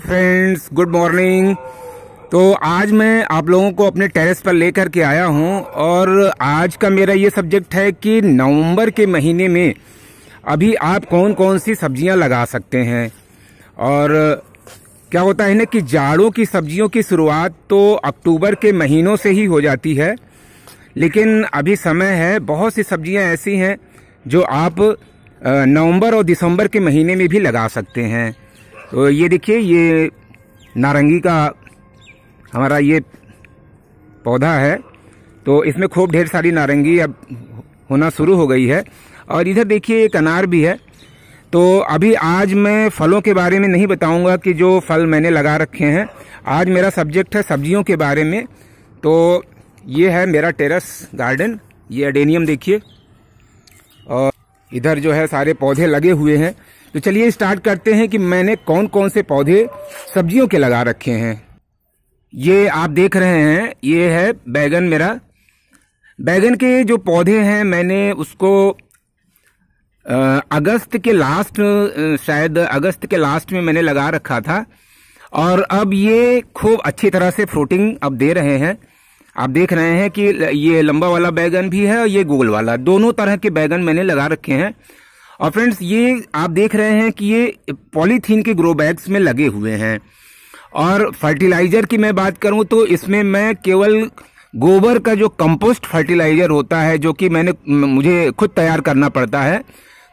friends good morning तो आज मैं आप लोगों को अपने टेरेस पर लेकर के आया हूं और आज का मेरा ये सब्जेक्ट है कि नवंबर के महीने में अभी आप कौन कौन सी सब्जियां लगा सकते हैं और क्या होता है ना कि जाड़ों की सब्जियों की शुरुआत तो अक्टूबर के महीनों से ही हो जाती है लेकिन अभी समय है बहुत सी सब्जियां ऐसी हैं जो आप नवंबर और दिसंबर के महीने में भी लगा सकते हैं तो ये देखिए ये नारंगी का हमारा ये पौधा है तो इसमें खूब ढेर सारी नारंगी अब होना शुरू हो गई है और इधर देखिए एक अनार भी है तो अभी आज मैं फलों के बारे में नहीं बताऊंगा कि जो फल मैंने लगा रखे हैं आज मेरा सब्जेक्ट है सब्जियों के बारे में तो ये है मेरा टेरेस गार्डन ये एडेनियम देखिए और इधर जो है सारे पौधे लगे हुए हैं तो चलिए स्टार्ट करते हैं कि मैंने कौन कौन से पौधे सब्जियों के लगा रखे हैं ये आप देख रहे हैं ये है बैगन मेरा बैगन के जो पौधे हैं मैंने उसको अगस्त के लास्ट शायद अगस्त के लास्ट में मैंने लगा रखा था और अब ये खूब अच्छी तरह से फ्रूटिंग अब दे रहे हैं आप देख रहे हैं कि ये लंबा वाला बैगन भी है और ये गोल वाला दोनों तरह के बैगन मैंने लगा रखे हैं और फ्रेंड्स ये आप देख रहे हैं कि ये पॉलीथीन के ग्रो बैग्स में लगे हुए हैं और फर्टिलाइजर की मैं बात करूं तो इसमें मैं केवल गोबर का जो कंपोस्ट फर्टिलाइजर होता है जो कि मैंने मुझे खुद तैयार करना पड़ता है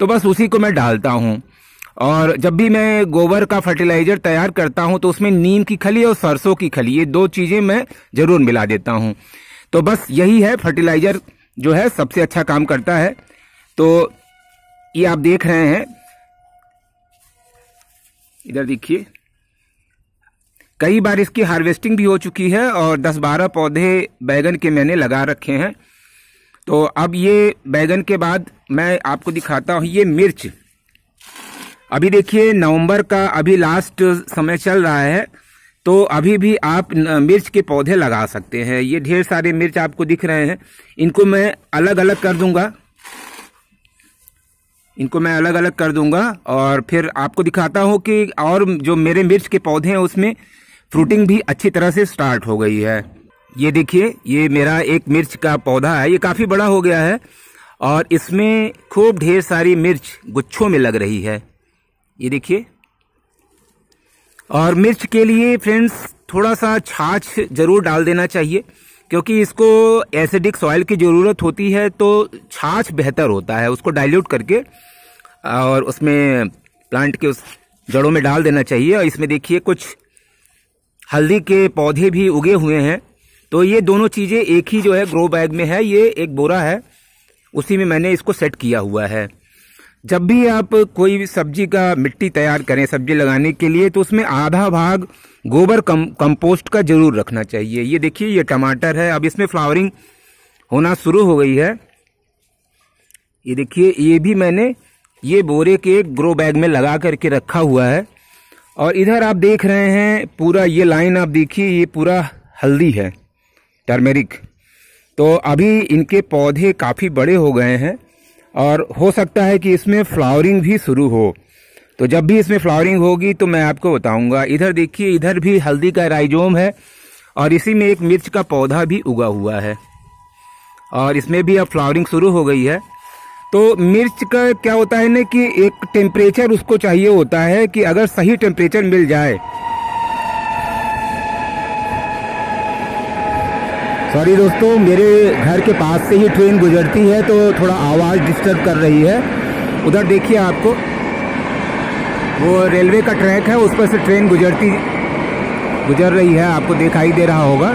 तो बस उसी को मैं डालता हूँ और जब भी मैं गोबर का फर्टिलाइजर तैयार करता हूँ तो उसमें नीम की खली और सरसों की खली ये दो चीज़ें मैं ज़रूर मिला देता हूँ तो बस यही है फर्टिलाइजर जो है सबसे अच्छा काम करता है तो ये आप देख रहे हैं इधर देखिए कई बार इसकी हार्वेस्टिंग भी हो चुकी है और 10-12 पौधे बैगन के मैंने लगा रखे हैं तो अब ये बैगन के बाद मैं आपको दिखाता हूँ ये मिर्च अभी देखिए नवंबर का अभी लास्ट समय चल रहा है तो अभी भी आप मिर्च के पौधे लगा सकते हैं ये ढेर सारे मिर्च आपको दिख रहे हैं इनको मैं अलग अलग कर दूंगा इनको मैं अलग अलग कर दूंगा और फिर आपको दिखाता हूँ कि और जो मेरे मिर्च के पौधे हैं उसमें फ्रूटिंग भी अच्छी तरह से स्टार्ट हो गई है ये देखिए ये मेरा एक मिर्च का पौधा है ये काफ़ी बड़ा हो गया है और इसमें खूब ढेर सारी मिर्च गुच्छों में लग रही है ये देखिए और मिर्च के लिए फ्रेंड्स थोड़ा सा छाछ जरूर डाल देना चाहिए क्योंकि इसको एसिडिक सॉइल की ज़रूरत होती है तो छाछ बेहतर होता है उसको डाइल्यूट करके और उसमें प्लांट के उस जड़ों में डाल देना चाहिए और इसमें देखिए कुछ हल्दी के पौधे भी उगे हुए हैं तो ये दोनों चीज़ें एक ही जो है ग्रो बैग में है ये एक बोरा है उसी में मैंने इसको सेट किया हुआ है जब भी आप कोई भी सब्जी का मिट्टी तैयार करें सब्जी लगाने के लिए तो उसमें आधा भाग गोबर कम कंपोस्ट का जरूर रखना चाहिए ये देखिए ये टमाटर है अब इसमें फ्लावरिंग होना शुरू हो गई है ये देखिए ये भी मैंने ये बोरे के एक ग्रो बैग में लगा करके रखा हुआ है और इधर आप देख रहे हैं पूरा ये लाइन आप देखिए ये पूरा हल्दी है टर्मेरिक तो अभी इनके पौधे काफ़ी बड़े हो गए हैं और हो सकता है कि इसमें फ्लावरिंग भी शुरू हो तो जब भी इसमें फ्लावरिंग होगी तो मैं आपको बताऊंगा इधर देखिए इधर भी हल्दी का राइजोम है और इसी में एक मिर्च का पौधा भी उगा हुआ है और इसमें भी अब फ्लावरिंग शुरू हो गई है तो मिर्च का क्या होता है ना कि एक टेम्परेचर उसको चाहिए होता है कि अगर सही टेम्परेचर मिल जाए सॉरी दोस्तों मेरे घर के पास से ही ट्रेन गुजरती है तो थोड़ा आवाज़ डिस्टर्ब कर रही है उधर देखिए आपको वो रेलवे का ट्रैक है उस पर से ट्रेन गुजरती गुजर रही है आपको दिखाई दे रहा होगा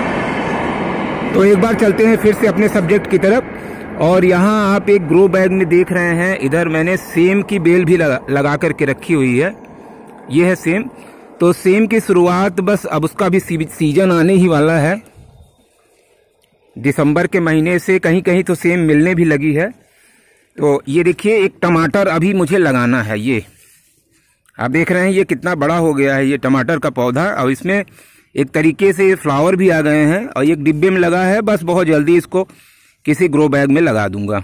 तो एक बार चलते हैं फिर से अपने सब्जेक्ट की तरफ और यहाँ आप एक ग्रो बैग में देख रहे हैं इधर मैंने सेम की बेल भी लगा लगा करके रखी हुई है ये है सेम तो सेम की शुरुआत बस अब उसका भी सीजन आने ही वाला है दिसंबर के महीने से कहीं कहीं तो सेम मिलने भी लगी है तो ये देखिए एक टमाटर अभी मुझे लगाना है ये आप देख रहे हैं ये कितना बड़ा हो गया है ये टमाटर का पौधा और इसमें एक तरीके से फ्लावर भी आ गए हैं और एक डिब्बे में लगा है बस बहुत जल्दी इसको किसी ग्रो बैग में लगा दूंगा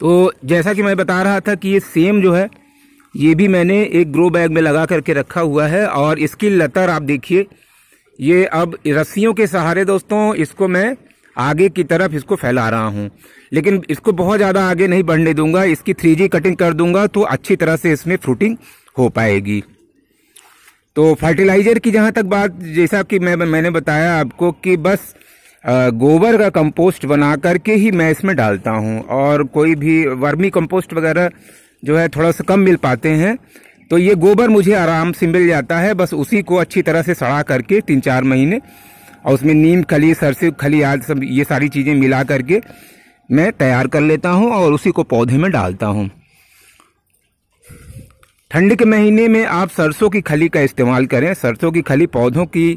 तो जैसा कि मैं बता रहा था कि ये सेम जो है ये भी मैंने एक ग्रो बैग में लगा करके रखा हुआ है और इसकी लतर आप देखिए ये अब रस्सियों के सहारे दोस्तों इसको मैं आगे की तरफ इसको फैला रहा हूँ लेकिन इसको बहुत ज़्यादा आगे नहीं बढ़ने दूंगा इसकी थ्री कटिंग कर दूंगा तो अच्छी तरह से इसमें फ्रूटिंग हो पाएगी तो फर्टिलाइज़र की जहाँ तक बात जैसा कि मैं मैंने बताया आपको कि बस गोबर का कंपोस्ट बना करके ही मैं इसमें डालता हूँ और कोई भी वर्मी कंपोस्ट वगैरह जो है थोड़ा सा कम मिल पाते हैं तो ये गोबर मुझे आराम से मिल जाता है बस उसी को अच्छी तरह से सड़ा करके तीन चार महीने और उसमें नीम खली सरसों खली आदि सब ये सारी चीज़ें मिला करके मैं तैयार कर लेता हूँ और उसी को पौधे में डालता हूँ ठंड के महीने में आप सरसों की खली का इस्तेमाल करें सरसों की खली पौधों की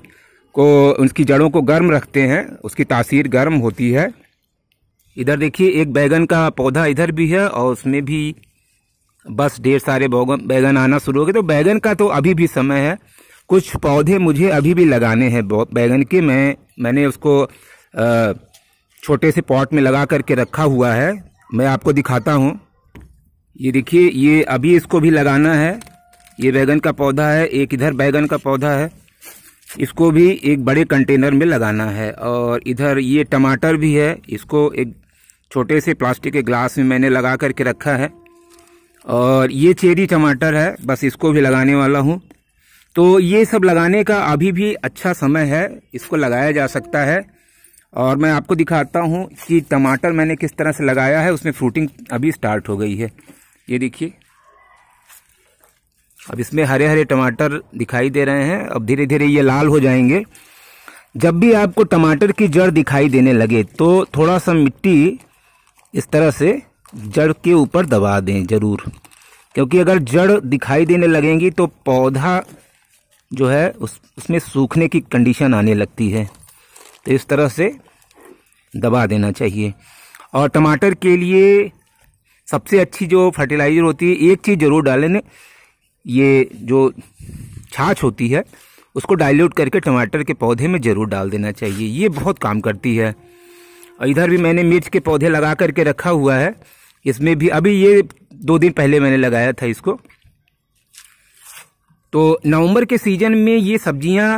को उसकी जड़ों को गर्म रखते हैं उसकी तासीर गर्म होती है इधर देखिए एक बैगन का पौधा इधर भी है और उसमें भी बस ढेर सारे बैगन आना शुरू हो गए तो बैगन का तो अभी भी समय है कुछ पौधे मुझे अभी भी लगाने हैं बैगन के मैं मैंने उसको छोटे से पॉट में लगा करके रखा हुआ है मैं आपको दिखाता हूँ ये देखिए ये अभी इसको भी लगाना है ये बैगन का पौधा है एक इधर बैगन का पौधा है इसको भी एक बड़े कंटेनर में लगाना है और इधर ये टमाटर भी है इसको एक छोटे से प्लास्टिक के ग्लास में मैंने लगा करके रखा है और ये चेरी टमाटर है बस इसको भी लगाने वाला हूँ तो ये सब लगाने का अभी भी अच्छा समय है इसको लगाया जा सकता है और मैं आपको दिखाता हूँ कि टमाटर मैंने किस तरह से लगाया है उसमें फ्रूटिंग अभी स्टार्ट हो गई है ये देखिए अब इसमें हरे हरे टमाटर दिखाई दे रहे हैं अब धीरे धीरे ये लाल हो जाएंगे जब भी आपको टमाटर की जड़ दिखाई देने लगे तो थोड़ा सा मिट्टी इस तरह से जड़ के ऊपर दबा दें ज़रूर क्योंकि अगर जड़ दिखाई देने लगेंगी तो पौधा जो है उस उसमें सूखने की कंडीशन आने लगती है तो इस तरह से दबा देना चाहिए और टमाटर के लिए सबसे अच्छी जो फर्टिलाइज़र होती है एक चीज़ ज़रूर डालें ये जो छाछ होती है उसको डाइल्यूट करके टमाटर के पौधे में ज़रूर डाल देना चाहिए ये बहुत काम करती है और इधर भी मैंने मिर्च के पौधे लगा करके रखा हुआ है इसमें भी अभी ये दो दिन पहले मैंने लगाया था इसको तो नवंबर के सीजन में ये सब्जियां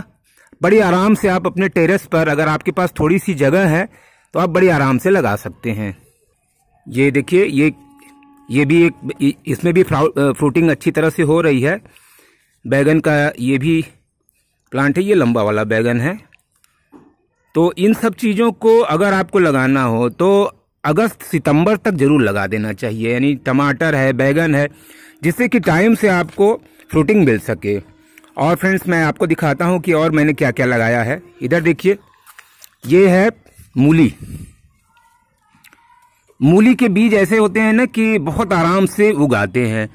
बड़े आराम से आप अपने टेरेस पर अगर आपके पास थोड़ी सी जगह है तो आप बड़े आराम से लगा सकते हैं ये देखिए ये ये भी एक इसमें भी फ्रूटिंग अच्छी तरह से हो रही है बैगन का ये भी प्लांट है ये लंबा वाला बैगन है तो इन सब चीज़ों को अगर आपको लगाना हो तो अगस्त सितंबर तक ज़रूर लगा देना चाहिए यानी टमाटर है बैगन है जिससे कि टाइम से आपको फ्रूटिंग मिल सके और फ्रेंड्स मैं आपको दिखाता हूँ कि और मैंने क्या क्या लगाया है इधर देखिए ये है मूली मूली के बीज ऐसे होते हैं ना कि बहुत आराम से उगाते हैं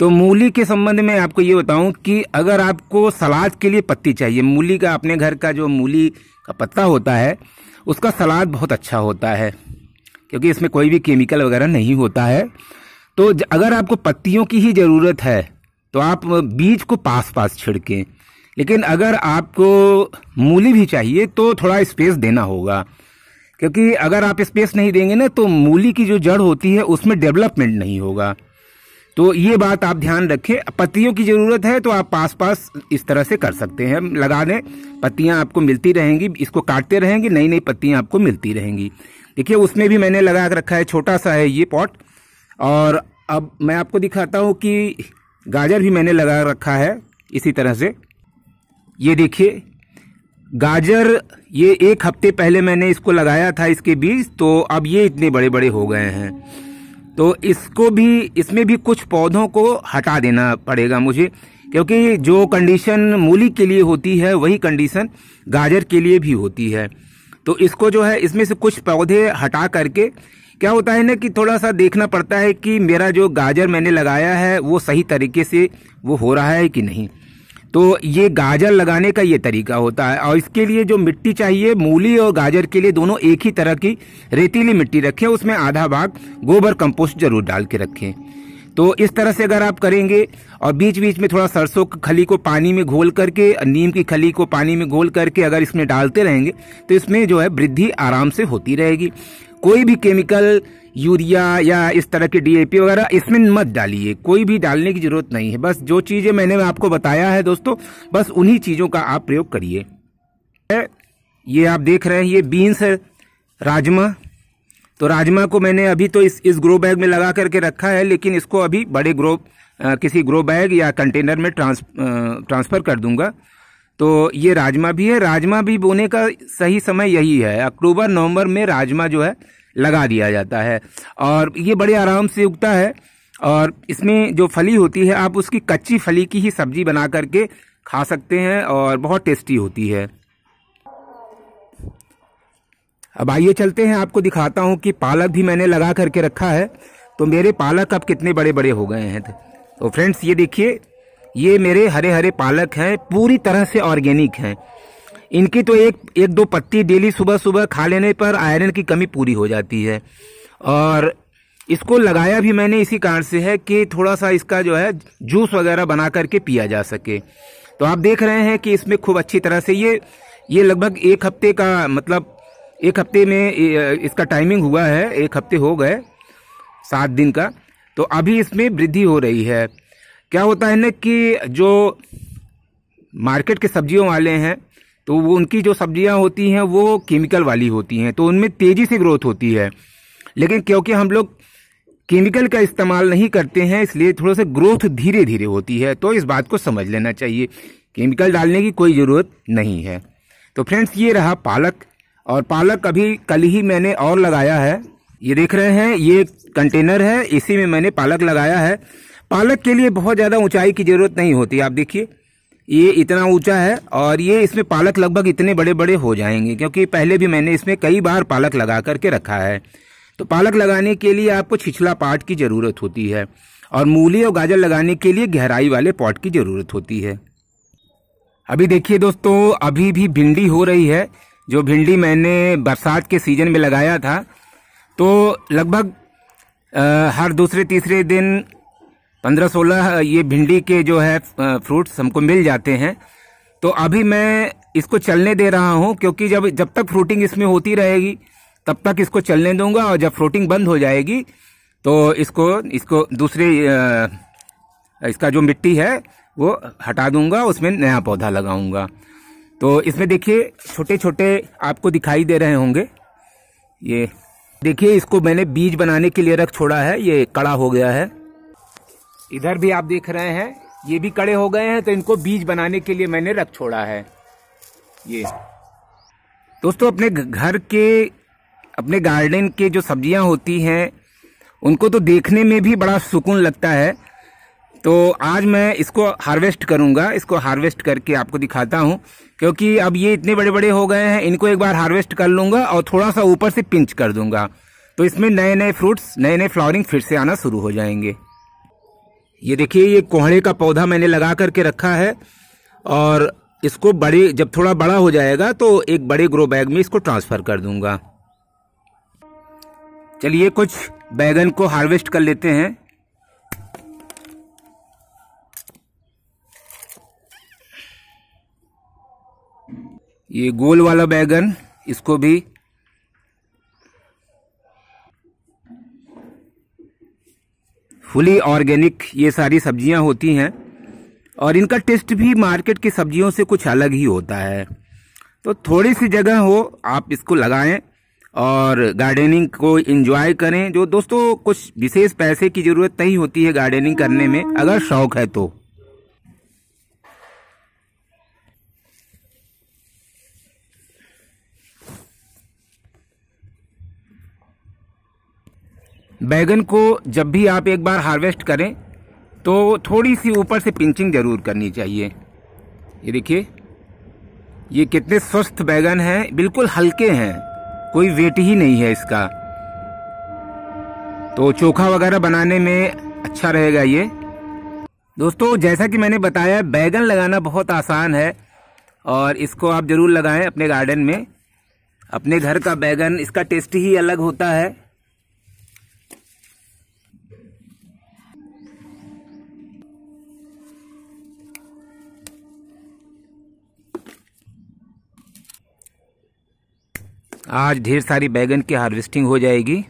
तो मूली के संबंध में आपको ये बताऊं कि अगर आपको सलाद के लिए पत्ती चाहिए मूली का अपने घर का जो मूली का पत्ता होता है उसका सलाद बहुत अच्छा होता है क्योंकि इसमें कोई भी केमिकल वगैरह नहीं होता है तो अगर आपको पत्तियों की ही ज़रूरत है तो आप बीज को पास पास छिड़कें लेकिन अगर आपको मूली भी चाहिए तो थोड़ा स्पेस देना होगा क्योंकि अगर आप स्पेस नहीं देंगे ना तो मूली की जो जड़ होती है उसमें डेवलपमेंट नहीं होगा तो ये बात आप ध्यान रखें पत्तियों की ज़रूरत है तो आप पास पास इस तरह से कर सकते हैं लगा दें पत्तियाँ आपको मिलती रहेंगी इसको काटते रहेंगे नई नई पत्तियाँ आपको मिलती रहेंगी देखिए उसमें भी मैंने लगा रखा है छोटा सा है ये पॉट और अब मैं आपको दिखाता हूँ कि गाजर भी मैंने लगा रखा है इसी तरह से ये देखिए गाजर ये एक हफ्ते पहले मैंने इसको लगाया था इसके बीज तो अब ये इतने बड़े बड़े हो गए हैं तो इसको भी इसमें भी कुछ पौधों को हटा देना पड़ेगा मुझे क्योंकि जो कंडीशन मूली के लिए होती है वही कंडीशन गाजर के लिए भी होती है तो इसको जो है इसमें से कुछ पौधे हटा करके क्या होता है ना कि थोड़ा सा देखना पड़ता है कि मेरा जो गाजर मैंने लगाया है वो सही तरीके से वो हो रहा है कि नहीं तो ये गाजर लगाने का ये तरीका होता है और इसके लिए जो मिट्टी चाहिए मूली और गाजर के लिए दोनों एक ही तरह की रेतीली मिट्टी रखें उसमें आधा भाग गोबर कंपोस्ट जरूर डाल के रखें तो इस तरह से अगर आप करेंगे और बीच बीच में थोड़ा सरसों की खली को पानी में घोल करके नीम की खली को पानी में घोल करके अगर इसमें डालते रहेंगे तो इसमें जो है वृद्धि आराम से होती रहेगी कोई भी केमिकल यूरिया या इस तरह के डीएपी वगैरह इसमें मत डालिए कोई भी डालने की ज़रूरत नहीं है बस जो चीज़ें मैंने आपको बताया है दोस्तों बस उन्हीं चीज़ों का आप प्रयोग करिए ये आप देख रहे हैं ये बीन्स है राजमा तो राजमा को मैंने अभी तो इस इस ग्रो बैग में लगा करके रखा है लेकिन इसको अभी बड़े ग्रो आ, किसी ग्रो बैग या कंटेनर में ट्रांस ट्रांसफ़र कर दूंगा तो ये राजमा भी है राजमा भी बोने का सही समय यही है अक्टूबर नवंबर में राजमा जो है लगा दिया जाता है और ये बड़े आराम से उगता है और इसमें जो फली होती है आप उसकी कच्ची फली की ही सब्जी बना करके खा सकते हैं और बहुत टेस्टी होती है अब आइए चलते हैं आपको दिखाता हूँ कि पालक भी मैंने लगा करके रखा है तो मेरे पालक अब कितने बड़े बड़े हो गए हैं तो फ्रेंड्स ये देखिए ये मेरे हरे हरे पालक हैं पूरी तरह से ऑर्गेनिक हैं इनकी तो एक एक दो पत्ती डेली सुबह सुबह खा लेने पर आयरन की कमी पूरी हो जाती है और इसको लगाया भी मैंने इसी कारण से है कि थोड़ा सा इसका जो है जूस वगैरह बना करके पिया जा सके तो आप देख रहे हैं कि इसमें खूब अच्छी तरह से ये ये लगभग एक हफ्ते का मतलब एक हफ्ते में इसका टाइमिंग हुआ है एक हफ्ते हो गए सात दिन का तो अभी इसमें वृद्धि हो रही है क्या होता है ना कि जो मार्केट के सब्जियों वाले हैं तो वो उनकी जो सब्जियां होती हैं वो केमिकल वाली होती हैं तो उनमें तेज़ी से ग्रोथ होती है लेकिन क्योंकि हम लोग केमिकल का इस्तेमाल नहीं करते हैं इसलिए थोड़ा सा ग्रोथ धीरे धीरे होती है तो इस बात को समझ लेना चाहिए केमिकल डालने की कोई ज़रूरत नहीं है तो फ्रेंड्स ये रहा पालक और पालक अभी कल ही मैंने और लगाया है ये देख रहे हैं ये कंटेनर है इसी में मैंने पालक लगाया है पालक के लिए बहुत ज़्यादा ऊंचाई की ज़रूरत नहीं होती आप देखिए ये इतना ऊंचा है और ये इसमें पालक लगभग इतने बड़े बड़े हो जाएंगे क्योंकि पहले भी मैंने इसमें कई बार पालक लगा करके रखा है तो पालक लगाने के लिए आपको छिछला पाट की ज़रूरत होती है और मूली और गाजर लगाने के लिए गहराई वाले पॉट की ज़रूरत होती है अभी देखिए दोस्तों अभी भी भिंडी हो रही है जो भिंडी मैंने बरसात के सीजन में लगाया था तो लगभग हर दूसरे तीसरे दिन पंद्रह सोलह ये भिंडी के जो है फ्रूट्स हमको मिल जाते हैं तो अभी मैं इसको चलने दे रहा हूँ क्योंकि जब जब तक फ्रूटिंग इसमें होती रहेगी तब तक इसको चलने दूंगा और जब फ्रूटिंग बंद हो जाएगी तो इसको इसको दूसरे इसका जो मिट्टी है वो हटा दूंगा उसमें नया पौधा लगाऊंगा तो इसमें देखिए छोटे छोटे आपको दिखाई दे रहे होंगे ये देखिए इसको मैंने बीज बनाने के लिए रख छोड़ा है ये कड़ा हो गया है इधर भी आप देख रहे हैं ये भी कड़े हो गए हैं तो इनको बीज बनाने के लिए मैंने रख छोड़ा है ये दोस्तों अपने घर के अपने गार्डन के जो सब्जियां होती हैं उनको तो देखने में भी बड़ा सुकून लगता है तो आज मैं इसको हार्वेस्ट करूंगा इसको हार्वेस्ट करके आपको दिखाता हूं क्योंकि अब ये इतने बड़े बड़े हो गए हैं इनको एक बार हार्वेस्ट कर लूंगा और थोड़ा सा ऊपर से पिंच कर दूंगा तो इसमें नए नए फ्रूट्स नए नए फ्लावरिंग फिर से आना शुरू हो जाएंगे ये देखिए ये कोहड़े का पौधा मैंने लगा करके रखा है और इसको बड़े जब थोड़ा बड़ा हो जाएगा तो एक बड़े ग्रो बैग में इसको ट्रांसफ़र कर दूंगा चलिए कुछ बैगन को हार्वेस्ट कर लेते हैं ये गोल वाला बैगन इसको भी फुली ऑर्गेनिक ये सारी सब्जियां होती हैं और इनका टेस्ट भी मार्केट की सब्जियों से कुछ अलग ही होता है तो थोड़ी सी जगह हो आप इसको लगाएं और गार्डनिंग को एंजॉय करें जो दोस्तों कुछ विशेष पैसे की ज़रूरत नहीं होती है गार्डनिंग करने में अगर शौक है तो बैगन को जब भी आप एक बार हार्वेस्ट करें तो थोड़ी सी ऊपर से पिंचिंग जरूर करनी चाहिए ये देखिए ये कितने स्वस्थ बैगन हैं बिल्कुल हल्के हैं कोई वेट ही नहीं है इसका तो चोखा वगैरह बनाने में अच्छा रहेगा ये दोस्तों जैसा कि मैंने बताया बैगन लगाना बहुत आसान है और इसको आप ज़रूर लगाएं अपने गार्डन में अपने घर का बैगन इसका टेस्ट ही अलग होता है आज ढेर सारी बैगन की हार्वेस्टिंग हो जाएगी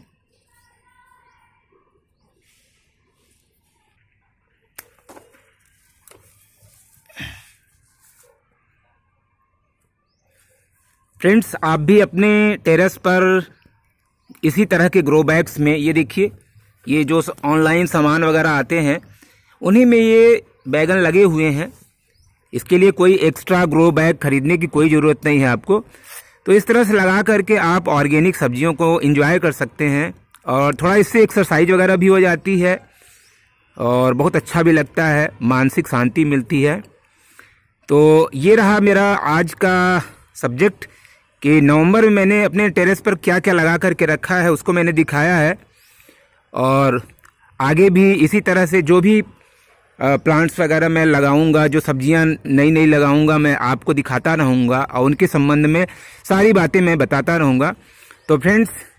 फ्रेंड्स आप भी अपने टेरेस पर इसी तरह के ग्रो बैग्स में ये देखिए ये जो ऑनलाइन सामान वगैरह आते हैं उन्हीं में ये बैगन लगे हुए हैं इसके लिए कोई एक्स्ट्रा ग्रो बैग खरीदने की कोई ज़रूरत नहीं है आपको तो इस तरह से लगा करके आप ऑर्गेनिक सब्जियों को इंजॉय कर सकते हैं और थोड़ा इससे एक्सरसाइज वगैरह भी हो जाती है और बहुत अच्छा भी लगता है मानसिक शांति मिलती है तो ये रहा मेरा आज का सब्जेक्ट कि नवंबर में मैंने अपने टेरेस पर क्या क्या लगा करके रखा है उसको मैंने दिखाया है और आगे भी इसी तरह से जो भी प्लांट्स वगैरह मैं लगाऊंगा जो सब्जियां नई नई लगाऊंगा मैं आपको दिखाता रहूंगा और उनके संबंध में सारी बातें मैं बताता रहूंगा तो फ्रेंड्स